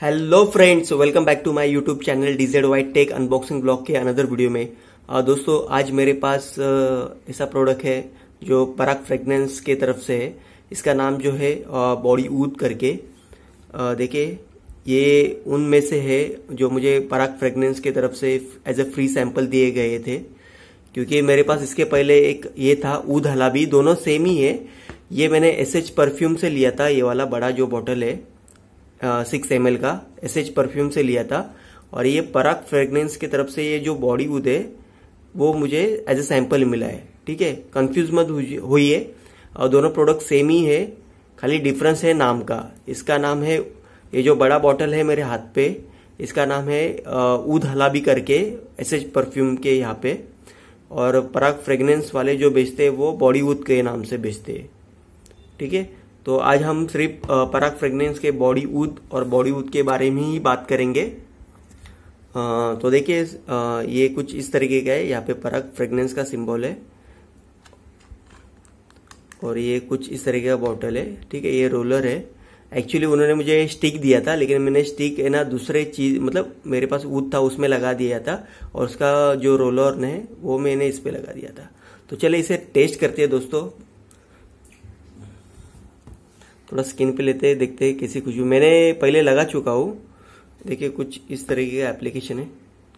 hello friends welcome back to my YouTube channel DZ white tech unboxing blog के another video में आ, uh, दोस्तों आज मेरे पास uh, ऐसा प्रोडक्ट है जो पराग फ्रेगनेंस के तरफ से है इसका नाम जो है बॉडी uh, ऊद करके देखिए ये उनमें से है जो मुझे पराग फ्रेगनेंस के तरफ से एज ए फ्री सैंपल दिए गए थे क्योंकि मेरे पास इसके पहले एक ये था ऊद हलाबी दोनों सेम ही है ये मैंने एस एच परफ्यूम से लिया था ये वाला बड़ा जो बॉटल है सिक्स एम का एस एच परफ्यूम से लिया था और ये पराग फ्रेगनेंस की तरफ से ये जो बॉडी वुड है वो मुझे एज ए सैंपल मिला है ठीक है कंफ्यूज मत है और दोनों प्रोडक्ट सेम ही है खाली डिफरेंस है नाम का इसका नाम है ये जो बड़ा बॉटल है मेरे हाथ पे इसका नाम है ऊद हलाबी करके एस एच परफ्यूम के यहाँ पे और पराग फ्रेगनेंस वाले जो बेचते हैं वो बॉडी ऊद के नाम से बेचते हैं ठीक है तो आज हम सिर्फ पराग फ्रेगनेंस के बॉडी उद और बॉडी उद के बारे में ही बात करेंगे तो देखिए ये कुछ इस तरीके का है यहाँ पे पराग फ्रेगनेंस का सिंबल है और ये कुछ इस तरीके का बॉटल है ठीक है ये रोलर है एक्चुअली उन्होंने मुझे स्टिक दिया था लेकिन मैंने स्टिक है ना दूसरे चीज मतलब मेरे पास ऊद था उसमें लगा दिया था और उसका जो रोलर है वो मैंने इस पर लगा दिया था तो चले इसे टेस्ट करते हैं दोस्तों थोड़ा स्किन पे लेते हैं देखते हैं कैसे खुशबू मैंने पहले लगा चुका हूँ देखिए कुछ इस तरीके का एप्लीकेशन है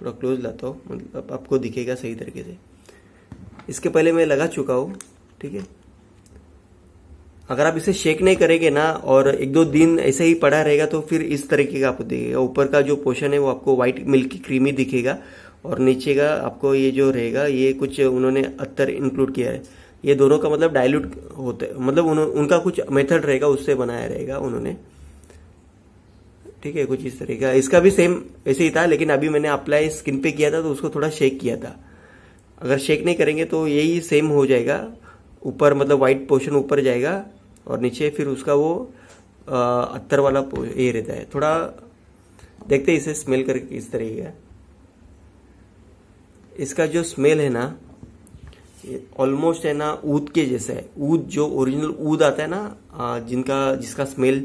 थोड़ा क्लोज लाता हूँ मतलब आपको दिखेगा सही तरीके से इसके पहले मैं लगा चुका हूँ ठीक है अगर आप इसे शेक नहीं करेंगे ना और एक दो दिन ऐसे ही पड़ा रहेगा तो फिर इस तरीके का आपको दिखेगा ऊपर का जो पोर्शन है वो आपको व्हाइट मिल्क क्रीमी दिखेगा और नीचे का आपको ये जो रहेगा ये कुछ उन्होंने अत्तर इंक्लूड किया है ये दोनों का मतलब डाइल्यूट होते मतलब उन, उनका कुछ मेथड रहेगा उससे बनाया रहेगा उन्होंने ठीक है कुछ इस तरीके का इसका भी सेम ऐसे ही था लेकिन अभी मैंने अप्लाई स्किन पे किया था तो उसको थोड़ा शेक किया था अगर शेक नहीं करेंगे तो यही सेम हो जाएगा ऊपर मतलब व्हाइट पोर्शन ऊपर जाएगा और नीचे फिर उसका वो अत्तर वाला ये रहता है थोड़ा देखते इसे स्मेल करके इस तरीके का इसका जो स्मेल है ना ऑलमोस्ट है ना ऊद के जैसा है ऊद जो ओरिजिनल ऊद आता है ना जिनका जिसका स्मेल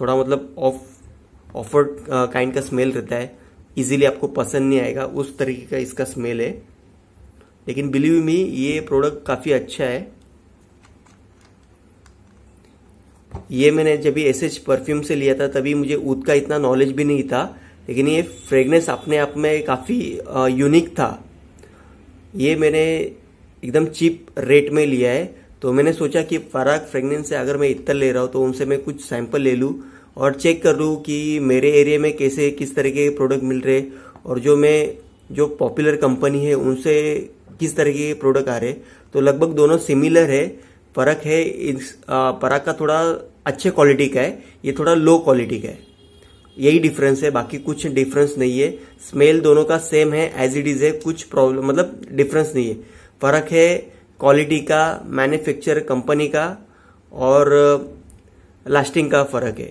थोड़ा मतलब ऑफ ऑफर्ड काइंड का स्मेल रहता है इजीली आपको पसंद नहीं आएगा उस तरीके का इसका स्मेल है लेकिन बिलीव मी ये प्रोडक्ट काफ़ी अच्छा है ये मैंने जब एस एच परफ्यूम से लिया था तभी मुझे ऊद का इतना नॉलेज भी नहीं था लेकिन ये फ्रेगनेंस अपने आप में काफ़ी यूनिक था ये मैंने एकदम चीप रेट में लिया है तो मैंने सोचा कि फराग फ्रेगनेंस से अगर मैं इतना ले रहा हूँ तो उनसे मैं कुछ सैंपल ले लूँ और चेक कर लूँ कि मेरे एरिया में कैसे किस तरह के प्रोडक्ट मिल रहे और जो मैं जो पॉपुलर कंपनी है उनसे किस तरह के प्रोडक्ट आ रहे तो लगभग दोनों सिमिलर है फर्क है इस फराग का थोड़ा अच्छे क्वालिटी का है ये थोड़ा लो क्वालिटी का है यही डिफरेंस है बाकी कुछ डिफरेंस नहीं है स्मेल दोनों का सेम है एज इट इज है कुछ प्रॉब्लम मतलब डिफरेंस नहीं है फ़र्क है क्वालिटी का मैन्युफैक्चर कंपनी का और लास्टिंग uh, का फ़र्क है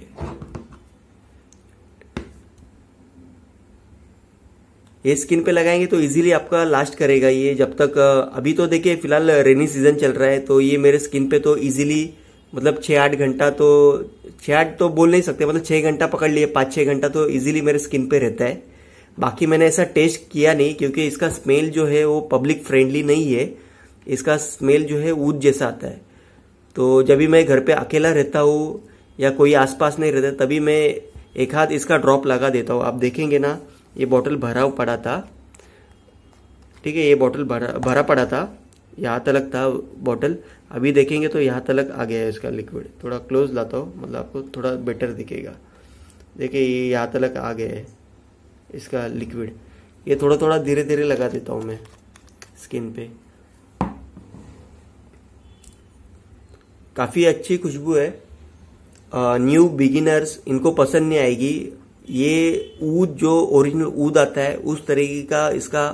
ये स्किन पे लगाएंगे तो इजीली आपका लास्ट करेगा ये जब तक uh, अभी तो देखिए फिलहाल रेनी सीजन चल रहा है तो ये मेरे स्किन पे तो इजीली मतलब छः आठ घंटा तो छः आठ तो बोल नहीं सकते मतलब छः घंटा पकड़ लिए पाँच छः घंटा तो इजीली मेरे स्किन पे रहता है बाकी मैंने ऐसा टेस्ट किया नहीं क्योंकि इसका स्मेल जो है वो पब्लिक फ्रेंडली नहीं है इसका स्मेल जो है ऊद जैसा आता है तो जब भी मैं घर पे अकेला रहता हूँ या कोई आसपास नहीं रहता तभी मैं एक हाथ इसका ड्रॉप लगा देता हूँ आप देखेंगे ना ये बॉटल भरा पड़ा था ठीक है ये बॉटल भरा भरा पड़ा था यहाँ तलक था बॉटल अभी देखेंगे तो यहाँ तलक आ गया है इसका लिक्विड थोड़ा क्लोज लाता हूँ मतलब आपको थोड़ा बेटर दिखेगा देखिए ये यहाँ तलक आ गया है इसका लिक्विड ये थोड़ा थोड़ा धीरे धीरे लगा देता हूँ मैं स्किन पे काफ़ी अच्छी खुशबू है न्यू बिगिनर्स इनको पसंद नहीं आएगी ये ऊद जो ओरिजिनल ऊद आता है उस तरीके का इसका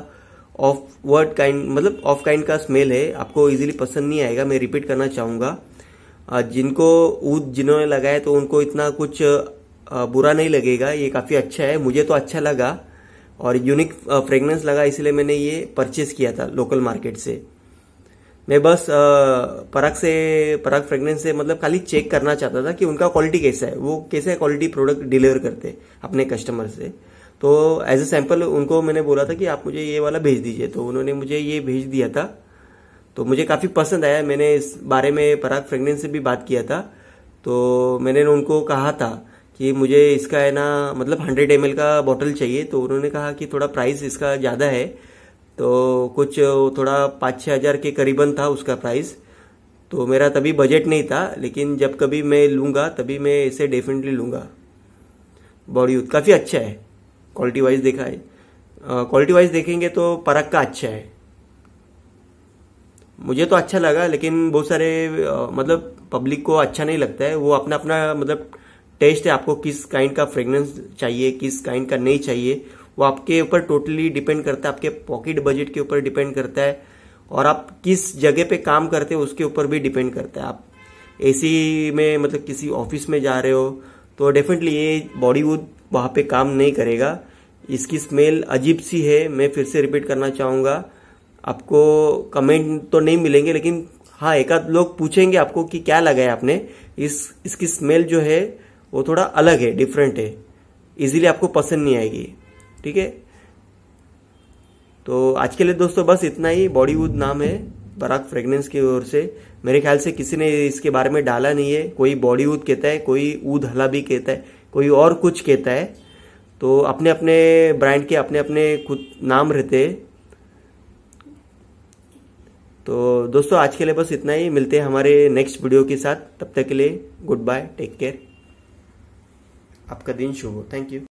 ऑफ वर्ड काइंड मतलब ऑफ काइंड का स्मेल है आपको इजीली पसंद नहीं आएगा मैं रिपीट करना चाहूँगा जिनको ऊद जिन्होंने लगाया तो उनको इतना कुछ बुरा नहीं लगेगा ये काफ़ी अच्छा है मुझे तो अच्छा लगा और यूनिक फ्रेगनेंस लगा इसलिए मैंने ये परचेज किया था लोकल मार्केट से मैं बस पराग से पराग फ्रेगनेंस से मतलब खाली चेक करना चाहता था कि उनका क्वालिटी कैसा है वो कैसा क्वालिटी प्रोडक्ट डिलीवर करते अपने कस्टमर से तो एज ए सैम्पल उनको मैंने बोला था कि आप मुझे ये वाला भेज दीजिए तो उन्होंने मुझे ये भेज दिया था तो मुझे काफ़ी पसंद आया मैंने इस बारे में पराग फ्रेगनेंस से भी बात किया था तो मैंने उनको कहा था कि मुझे इसका है ना मतलब हंड्रेड एम का बॉटल चाहिए तो उन्होंने कहा कि थोड़ा प्राइस इसका ज़्यादा है तो कुछ थोड़ा पाँच छः हज़ार के करीबन था उसका प्राइस तो मेरा तभी बजट नहीं था लेकिन जब कभी मैं लूँगा तभी मैं इसे डेफिनेटली लूँगा बॉडी काफ़ी अच्छा है क्वालिटी वाइज देखा है क्वालिटी वाइज देखेंगे तो परक का अच्छा है मुझे तो अच्छा लगा लेकिन बहुत सारे आ, मतलब पब्लिक को अच्छा नहीं लगता है वो अपना अपना मतलब टेस्ट है आपको किस काइंड का फ्रेग्रेंस चाहिए किस काइंड का नहीं चाहिए वो आपके ऊपर टोटली डिपेंड करता है आपके पॉकेट बजट के ऊपर डिपेंड करता है और आप किस जगह पे काम करते हो उसके ऊपर भी डिपेंड करता है आप एसी में मतलब किसी ऑफिस में जा रहे हो तो डेफिनेटली ये बॉडीवुड वहाँ पे काम नहीं करेगा इसकी स्मेल अजीब सी है मैं फिर से रिपीट करना चाहूँगा आपको कमेंट तो नहीं मिलेंगे लेकिन हाँ एक आध लोग पूछेंगे आपको कि क्या लगा है आपने इस इसकी स्मेल जो है वो थोड़ा अलग है डिफरेंट है इजीली आपको पसंद नहीं आएगी ठीक है तो आज के लिए दोस्तों बस इतना ही बॉडीवुड नाम है बराक फ्रेगनेंस की ओर से मेरे ख्याल से किसी ने इसके बारे में डाला नहीं है कोई बॉडीवुड कहता है कोई ऊद हला भी कहता है कोई और कुछ कहता है तो अपने अपने ब्रांड के अपने अपने खुद नाम रहते तो दोस्तों आज के लिए बस इतना ही मिलते हैं हमारे नेक्स्ट वीडियो के साथ तब तक के लिए गुड बाय टेक केयर आपका दिन शुभ हो थैंक यू